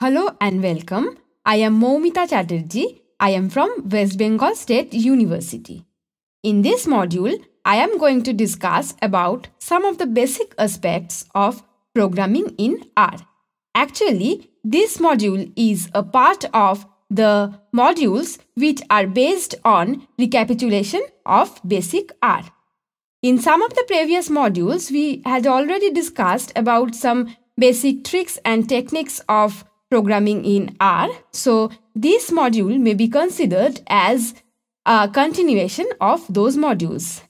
Hello and welcome. I am Momita Chatterjee. I am from West Bengal State University. In this module, I am going to discuss about some of the basic aspects of programming in R. Actually, this module is a part of the modules which are based on recapitulation of basic R. In some of the previous modules, we had already discussed about some basic tricks and techniques of programming in R. So this module may be considered as a continuation of those modules.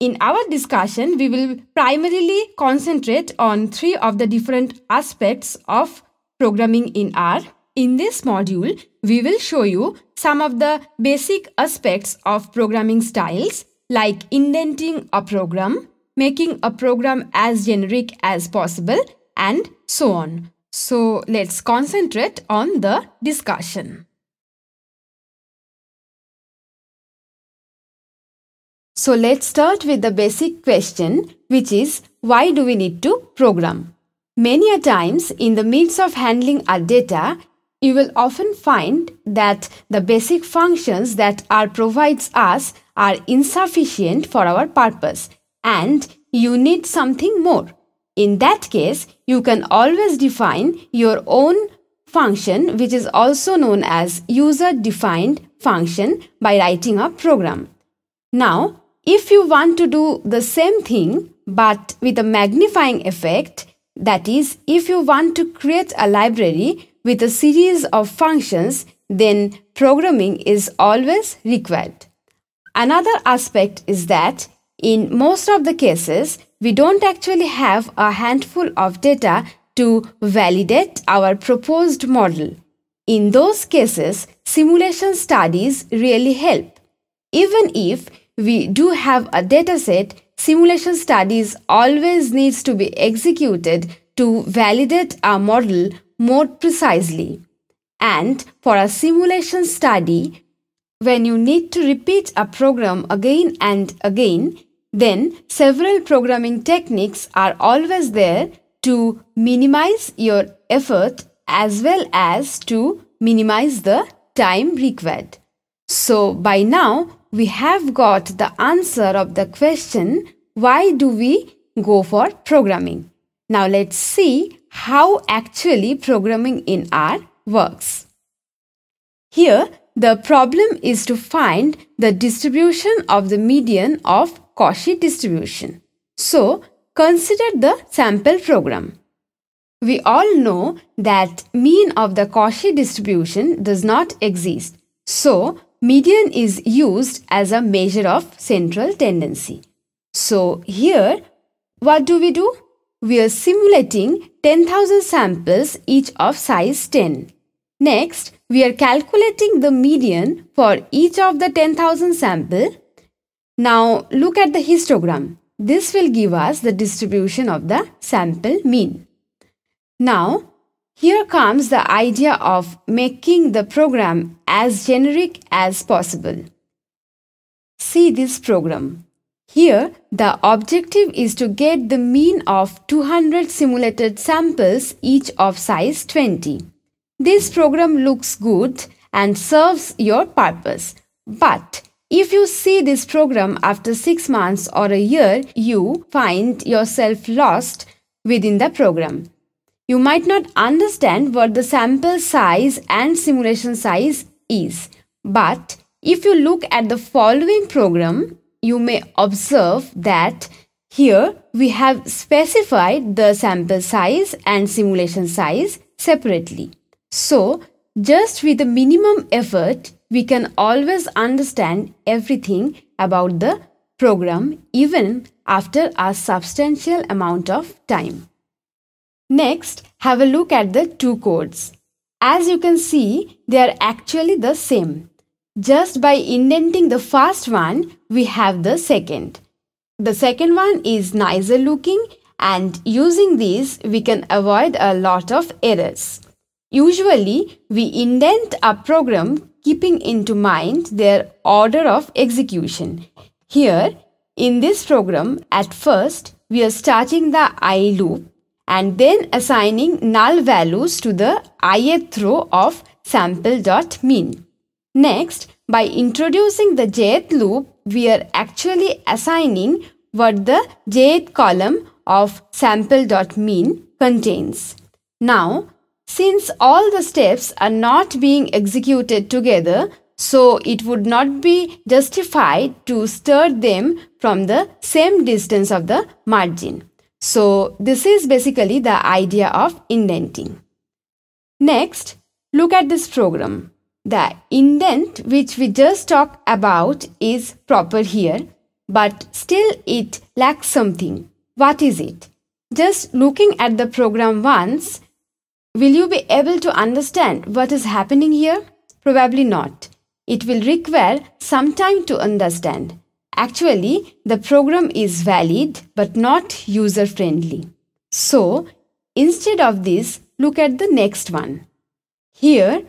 In our discussion, we will primarily concentrate on three of the different aspects of programming in R. In this module, we will show you some of the basic aspects of programming styles like indenting a program, making a program as generic as possible, and so on. So let's concentrate on the discussion. So let's start with the basic question which is why do we need to program? Many a times in the midst of handling our data, you will often find that the basic functions that R provides us are insufficient for our purpose and you need something more. In that case, you can always define your own function which is also known as user-defined function by writing a program. Now, if you want to do the same thing but with a magnifying effect, that is, if you want to create a library with a series of functions, then programming is always required. Another aspect is that in most of the cases, we don't actually have a handful of data to validate our proposed model. In those cases, simulation studies really help. Even if we do have a dataset, simulation studies always needs to be executed to validate our model more precisely. And for a simulation study, when you need to repeat a program again and again, then several programming techniques are always there to minimize your effort as well as to minimize the time required. So by now we have got the answer of the question why do we go for programming. Now let's see how actually programming in R works. Here the problem is to find the distribution of the median of Cauchy distribution. So, consider the sample program. We all know that mean of the Cauchy distribution does not exist. So, median is used as a measure of central tendency. So, here, what do we do? We are simulating 10,000 samples each of size 10. Next, we are calculating the median for each of the 10,000 sample now look at the histogram. This will give us the distribution of the sample mean. Now here comes the idea of making the program as generic as possible. See this program. Here, the objective is to get the mean of 200 simulated samples each of size 20. This program looks good and serves your purpose. But if you see this program after 6 months or a year, you find yourself lost within the program. You might not understand what the sample size and simulation size is, but if you look at the following program, you may observe that here we have specified the sample size and simulation size separately. So, just with the minimum effort, we can always understand everything about the program even after a substantial amount of time. Next, have a look at the two codes. As you can see, they are actually the same. Just by indenting the first one, we have the second. The second one is nicer looking and using these, we can avoid a lot of errors. Usually, we indent a program keeping into mind their order of execution. Here, in this program, at first, we are starting the i loop and then assigning null values to the ith row of sample.min. Next, by introducing the jth loop, we are actually assigning what the jth column of sample.min contains. Now, since all the steps are not being executed together, so it would not be justified to stir them from the same distance of the margin. So this is basically the idea of indenting. Next, look at this program. The indent which we just talked about is proper here, but still it lacks something. What is it? Just looking at the program once, Will you be able to understand what is happening here? Probably not. It will require some time to understand. Actually, the program is valid but not user friendly. So, instead of this, look at the next one. Here,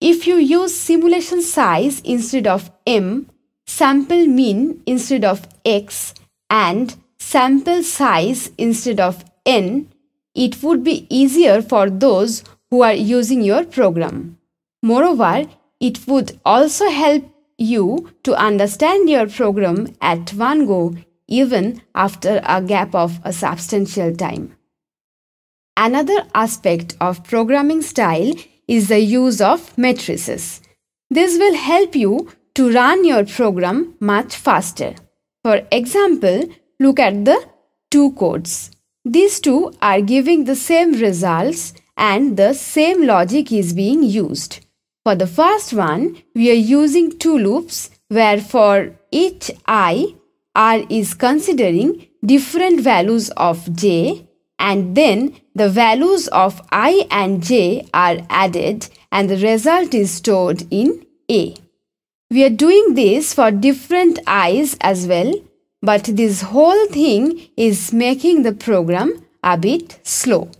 if you use simulation size instead of m, sample mean instead of x, and sample size instead of n, it would be easier for those who are using your program. Moreover, it would also help you to understand your program at one go even after a gap of a substantial time. Another aspect of programming style is the use of matrices. This will help you to run your program much faster. For example, look at the two codes. These two are giving the same results and the same logic is being used. For the first one, we are using two loops where for each i, r is considering different values of j and then the values of i and j are added and the result is stored in a. We are doing this for different i's as well but this whole thing is making the program a bit slow.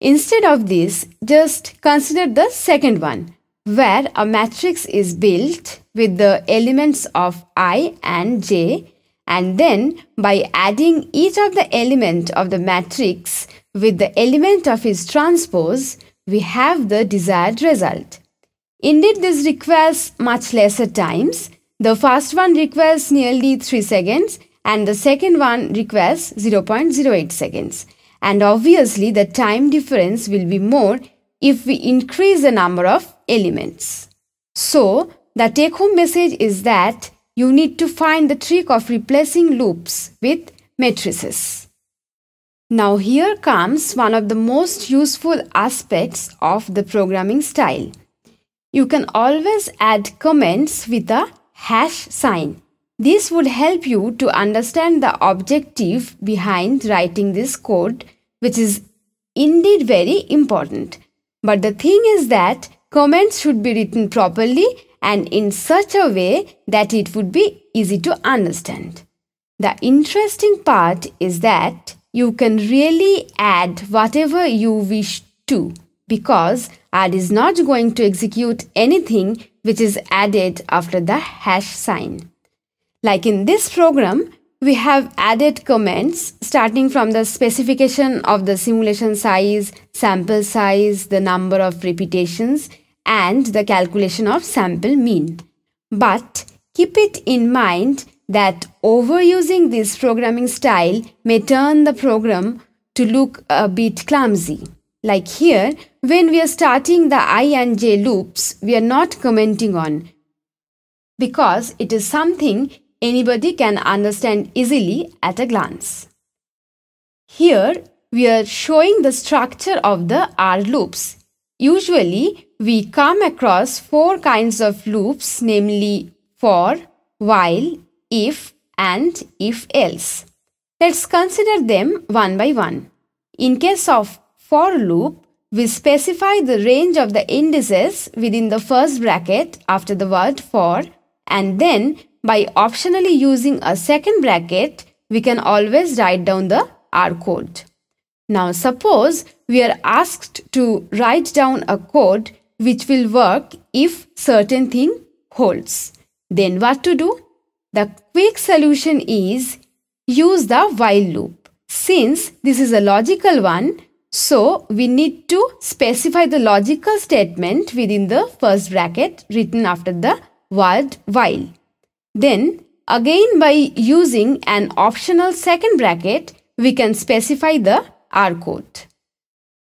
Instead of this, just consider the second one, where a matrix is built with the elements of i and j, and then by adding each of the element of the matrix with the element of its transpose, we have the desired result. Indeed, this requires much lesser times the first one requires nearly 3 seconds and the second one requires 0.08 seconds. And obviously the time difference will be more if we increase the number of elements. So the take home message is that you need to find the trick of replacing loops with matrices. Now here comes one of the most useful aspects of the programming style. You can always add comments with a hash sign. This would help you to understand the objective behind writing this code which is indeed very important. But the thing is that comments should be written properly and in such a way that it would be easy to understand. The interesting part is that you can really add whatever you wish to because add is not going to execute anything which is added after the hash sign. Like in this program, we have added comments starting from the specification of the simulation size, sample size, the number of repetitions, and the calculation of sample mean. But keep it in mind that overusing this programming style may turn the program to look a bit clumsy. Like here, when we are starting the i and j loops, we are not commenting on because it is something anybody can understand easily at a glance. Here, we are showing the structure of the R loops. Usually, we come across four kinds of loops namely for, while, if and if else. Let's consider them one by one. In case of for loop, we specify the range of the indices within the first bracket after the word for and then by optionally using a second bracket, we can always write down the R code. Now suppose we are asked to write down a code which will work if certain thing holds. Then what to do? The quick solution is use the while loop. Since this is a logical one, so we need to specify the logical statement within the first bracket written after the word while. Then again by using an optional second bracket we can specify the R code.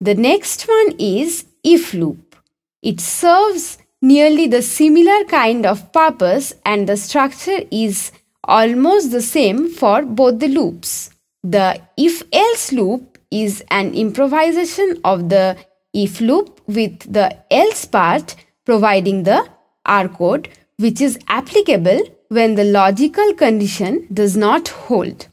The next one is if loop. It serves nearly the similar kind of purpose and the structure is almost the same for both the loops. The if else loop is an improvisation of the if loop with the else part providing the R code which is applicable when the logical condition does not hold.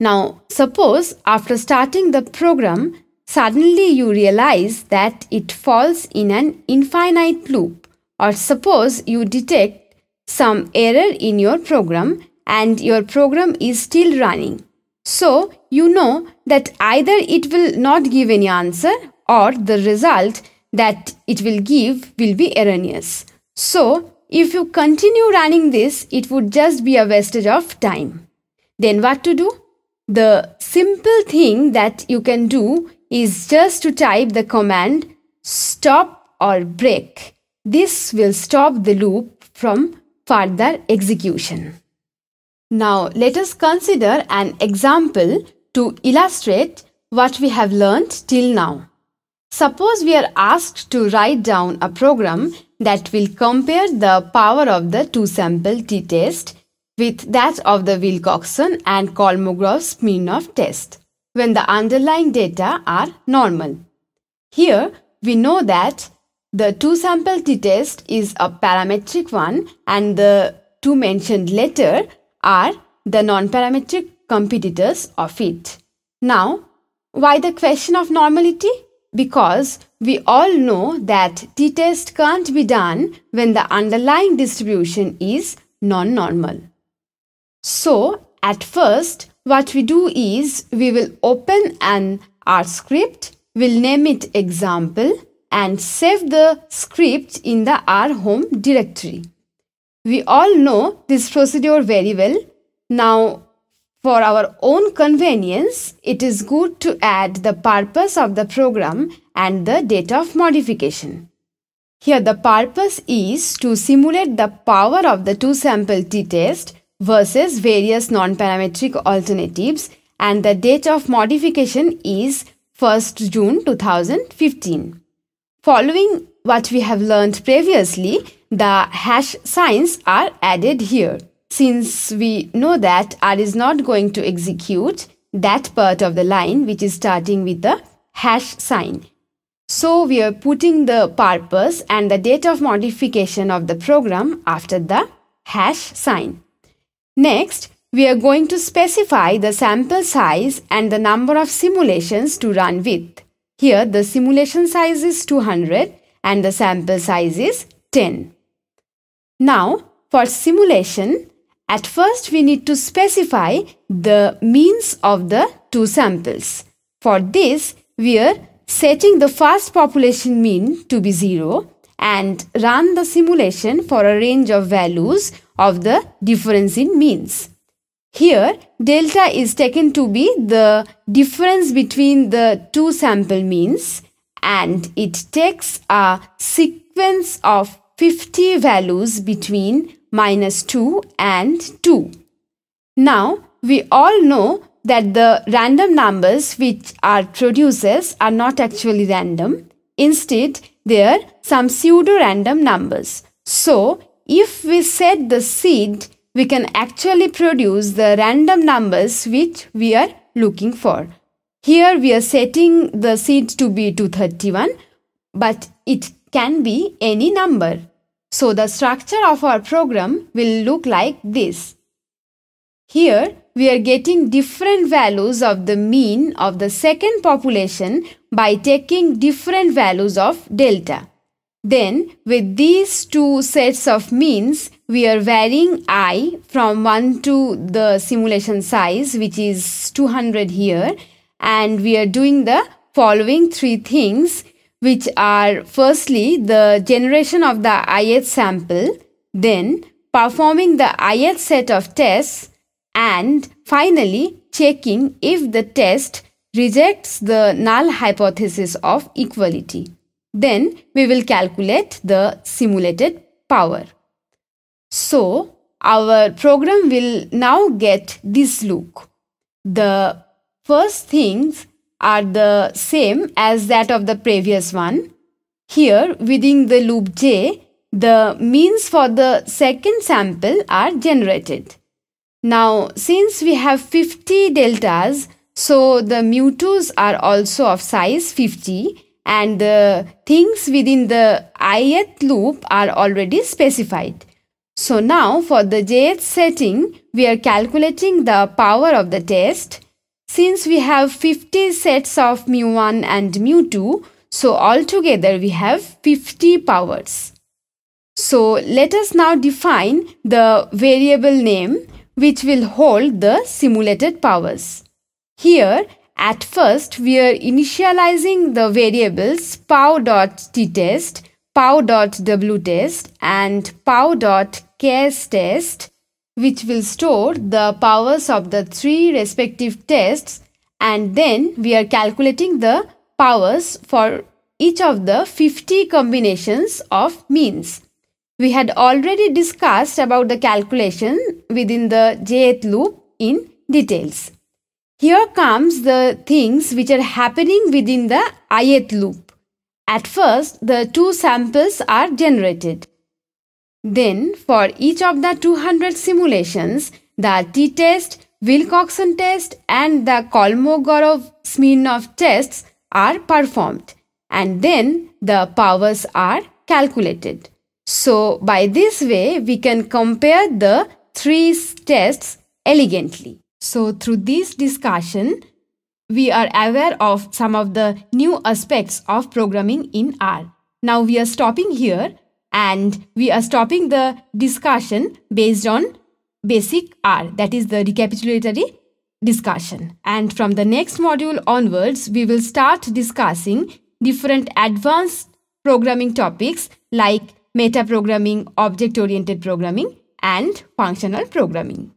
Now suppose after starting the program suddenly you realize that it falls in an infinite loop or suppose you detect some error in your program and your program is still running. So you know that either it will not give any answer or the result that it will give will be erroneous. So if you continue running this, it would just be a wastage of time. Then what to do? The simple thing that you can do is just to type the command stop or break. This will stop the loop from further execution. Now let us consider an example to illustrate what we have learned till now. Suppose we are asked to write down a program that will compare the power of the two-sample t-test with that of the Wilcoxon and Kolmogorov-Smirnov test when the underlying data are normal. Here, we know that the two-sample t-test is a parametric one and the two mentioned letter are the non-parametric competitors of it. Now, why the question of normality? Because we all know that t-test can't be done when the underlying distribution is non-normal. So, at first, what we do is we will open an R script, we'll name it example and save the script in the R home directory. We all know this procedure very well. Now, for our own convenience, it is good to add the purpose of the program and the date of modification. Here the purpose is to simulate the power of the two-sample t-test versus various non-parametric alternatives and the date of modification is 1st June 2015. Following what we have learned previously, the hash signs are added here. Since we know that R is not going to execute that part of the line which is starting with the hash sign. So we are putting the purpose and the date of modification of the program after the hash sign. Next, we are going to specify the sample size and the number of simulations to run with. Here the simulation size is 200 and the sample size is 10. Now, for simulation, at first we need to specify the means of the two samples. For this, we are setting the first population mean to be 0 and run the simulation for a range of values of the difference in means. Here, delta is taken to be the difference between the two sample means and it takes a sequence of 50 values between minus 2 and 2. Now, we all know that the random numbers which are producers are not actually random. Instead, they are some pseudo-random numbers. So, if we set the seed, we can actually produce the random numbers which we are looking for. Here we are setting the seed to be 231 but it can be any number. So the structure of our program will look like this. Here we are getting different values of the mean of the second population by taking different values of delta. Then with these two sets of means we are varying i from 1 to the simulation size which is 200 here and we are doing the following three things which are firstly the generation of the ith sample then performing the ith set of tests and finally checking if the test rejects the null hypothesis of equality. Then we will calculate the simulated power. So our program will now get this look. The first things are the same as that of the previous one. Here, within the loop J, the means for the second sample are generated. Now, since we have 50 deltas, so the mu2s are also of size 50 and the things within the ith loop are already specified. So now for the jth setting, we are calculating the power of the test since we have 50 sets of mu1 and mu2, so altogether we have 50 powers. So let us now define the variable name which will hold the simulated powers. Here, at first, we are initializing the variables pow.ttest, pow.wtest and test which will store the powers of the three respective tests and then we are calculating the powers for each of the 50 combinations of means. We had already discussed about the calculation within the jth loop in details. Here comes the things which are happening within the ith loop. At first, the two samples are generated. Then, for each of the 200 simulations, the t-test, Wilcoxon test and the Kolmogorov-Smirnov tests are performed and then the powers are calculated. So, by this way, we can compare the three tests elegantly. So, through this discussion, we are aware of some of the new aspects of programming in R. Now, we are stopping here and we are stopping the discussion based on basic R that is the recapitulatory discussion and from the next module onwards we will start discussing different advanced programming topics like metaprogramming, object-oriented programming and functional programming.